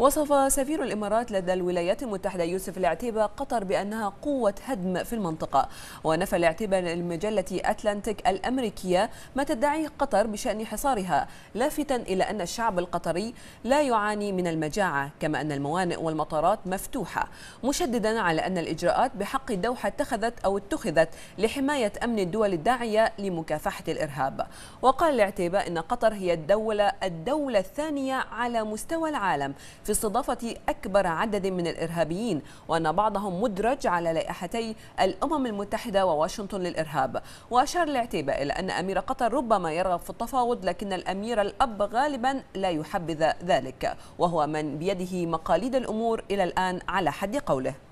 وصف سفير الإمارات لدى الولايات المتحدة يوسف العتيبة قطر بأنها قوة هدم في المنطقة ونفى العتيبة للمجلة أتلانتيك الأمريكية ما تدعيه قطر بشأن حصارها لافتا إلى أن الشعب القطري لا يعاني من المجاعة كما أن الموانئ والمطارات مفتوحة مشددا على أن الإجراءات بحق الدوحة اتخذت أو اتخذت لحماية أمن الدول الداعية لمكافحة الإرهاب وقال العتيبة أن قطر هي الدولة الدولة الثانية على مستوى العالم في في استضافة أكبر عدد من الإرهابيين وأن بعضهم مدرج على لائحتي الأمم المتحدة وواشنطن للإرهاب وأشار الاعتباء إلى أن أمير قطر ربما يرغب في التفاوض لكن الأمير الأب غالبا لا يحبذ ذلك وهو من بيده مقاليد الأمور إلى الآن على حد قوله